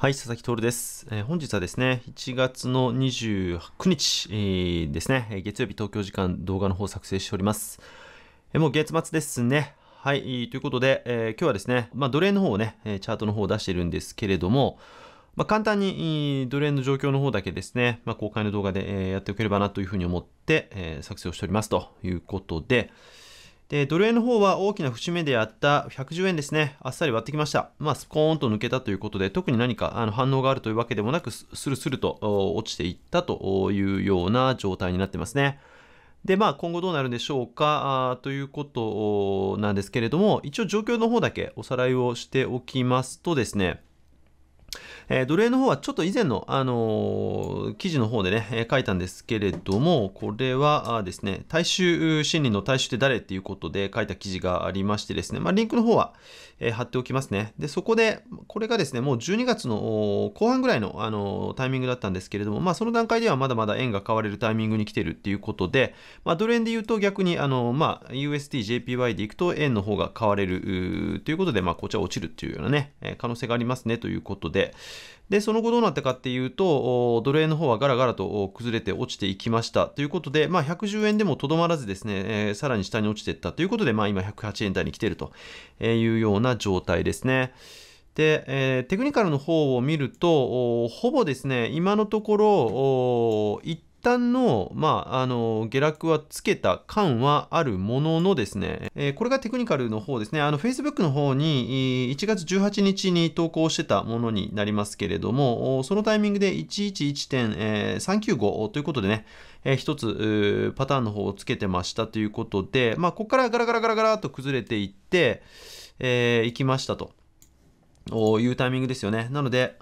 はい、佐々木徹です、えー、本日はですね、1月の29日、えー、ですね、月曜日東京時間動画の方を作成しております。えー、もう月末ですね。はい、ということで、え今日はですね、まあ、奴隷の方をね、チャートの方を出してるんですけれども、まあ、簡単に奴隷の状況の方だけですね、まあ、公開の動画でえやっておければなというふうに思って、え作成をしておりますということで、で、ドル円の方は大きな節目であった110円ですね、あっさり割ってきました。まあ、スコーンと抜けたということで、特に何かあの反応があるというわけでもなく、スルスルと落ちていったというような状態になってますね。で、まあ、今後どうなるんでしょうかということなんですけれども、一応状況の方だけおさらいをしておきますとですね、えー、奴隷の方はちょっと以前の、あのー、記事の方でね、えー、書いたんですけれども、これはですね、大衆心理の大衆って誰っていうことで書いた記事がありましてですね、まあ、リンクの方は、え貼っておきますね。で、そこで、これがですね、もう12月の後半ぐらいの、あのタイミングだったんですけれども、まあ、その段階ではまだまだ円が買われるタイミングに来てるっていうことで、まあ、ドル円で言うと逆に、あのまあ、USD、JPY で行くと円の方が買われるということで、まあ、こちら落ちるっていうようなね、可能性がありますねということで、で、その後どうなったかっていうと、ドル円の方はガラガラと崩れて落ちていきました。ということで、まあ、110円でもとどまらずですね、えー、さらに下に落ちていったということで、まあ、今108円台に来ているというような状態ですね。で、えー、テクニカルの方を見ると、ほぼですね、今のところ、一旦の、まあ、あの、下落はつけた感はあるもののですね、えー、これがテクニカルの方ですね、あの、Facebook の方に、1月18日に投稿してたものになりますけれども、そのタイミングで111.395ということでね、えー、一つ、パターンの方をつけてましたということで、まあ、ここからガラガラガラガラと崩れていって、えー、行きましたというタイミングですよね。なので、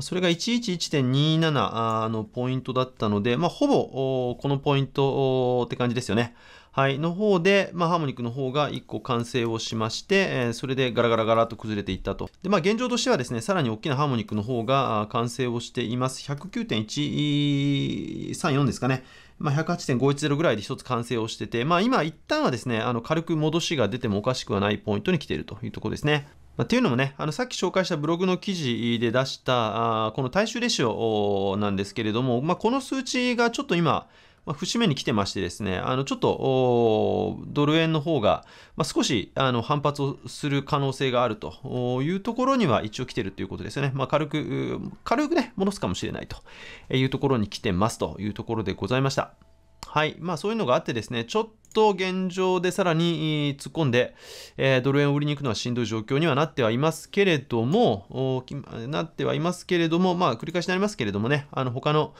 それが111.27のポイントだったので、まあ、ほぼこのポイントって感じですよね。はい、の方で、まあ、ハーモニックの方が1個完成をしまして、えー、それでガラガラガラと崩れていったと。で、まあ、現状としてはですね、さらに大きなハーモニックの方が完成をしています。109.134ですかね。まあ、108.510ぐらいで1つ完成をしてて、まあ、今一旦はですね、あの軽く戻しが出てもおかしくはないポイントに来ているというところですね。まあ、っていうのもね、あのさっき紹介したブログの記事で出した、あこの大衆レシオなんですけれども、まあ、この数値がちょっと今、まあ、節目に来てましてですね、あのちょっとドル円の方が、まあ、少しあの反発をする可能性があるというところには一応来てるということですよね。まあ、軽く、軽くね、戻すかもしれないというところに来てますというところでございました。はい。まあそういうのがあってですね、ちょっと現状でさらに突っ込んで、えドル円を売りに行くのはしんどい状況にはなってはいますけれども、なってはいますけれども、まあ、繰り返しになりますけれどもね、あの他の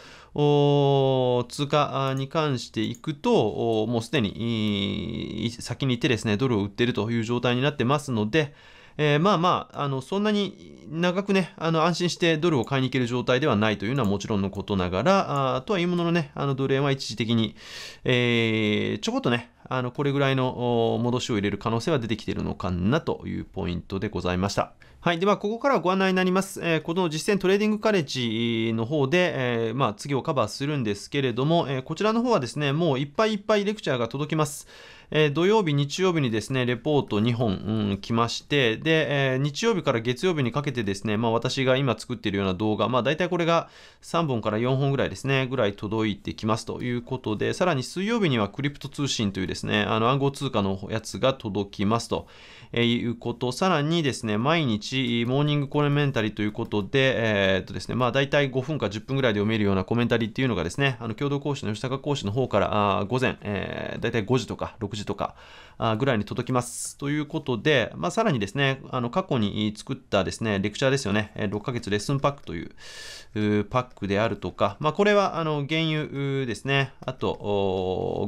通貨に関していくと、もうすでに先に行ってですね、ドルを売っているという状態になってますので、えー、まあまあ、あの、そんなに長くね、あの、安心してドルを買いに行ける状態ではないというのはもちろんのことながら、あとはいうもののね、あの、ドル円は一時的に、えー、ちょこっとね、あの、これぐらいの戻しを入れる可能性は出てきているのかなというポイントでございました。はい。では、ここからはご案内になります。えー、この実践トレーディングカレッジの方で、えー、まあ、次をカバーするんですけれども、えー、こちらの方はですね、もういっぱいいっぱいレクチャーが届きます。えー、土曜日、日曜日にですね、レポート2本、うん、来まして、で、えー、日曜日から月曜日にかけてですね、まあ私が今作っているような動画、まあ大体これが3本から4本ぐらいですね、ぐらい届いてきますということで、さらに水曜日にはクリプト通信というですね、あの暗号通貨のやつが届きますということ、さらにですね、毎日モーニングコメンタリーということで、えー、っとですね、まあ大体5分か10分ぐらいで読めるようなコメンタリーっていうのがですね、あの共同講師の吉高講師の方から、あ午前、えー、大体5時とか6時時とかぐらいに届きます。ということで、まあ、さらにですね、あの過去に作ったですね、レクチャーですよね、6ヶ月レッスンパックというパックであるとか、まあ、これはあの原油ですね、あと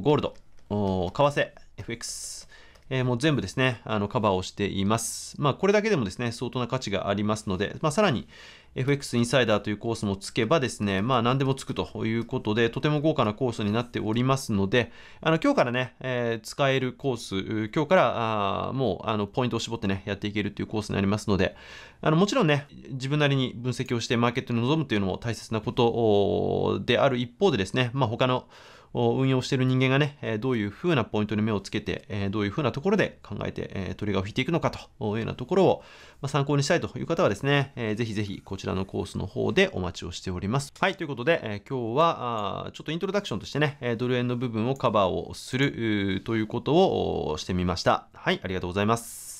ゴールド、為替、FX、えー、もう全部ですね、あのカバーをしています。まあ、これだけでもですね、相当な価値がありますので、まあ、さらに FX インサイダーというコースもつけばですね、まあ、何でもつくということで、とても豪華なコースになっておりますので、あの今日からね、えー、使えるコース、今日からあもうあのポイントを絞ってね、やっていけるというコースになりますので、あのもちろんね、自分なりに分析をしてマーケットに臨むというのも大切なことである一方でですね、まあ、他の運用している人間がね、どういうふうなポイントに目をつけて、どういうふうなところで考えてトリガーを引いていくのかというようなところを参考にしたいという方はですね、ぜひぜひこちらのコースの方でお待ちをしております。はい、ということで、今日はちょっとイントロダクションとしてね、ドル円の部分をカバーをするということをしてみました。はい、ありがとうございます。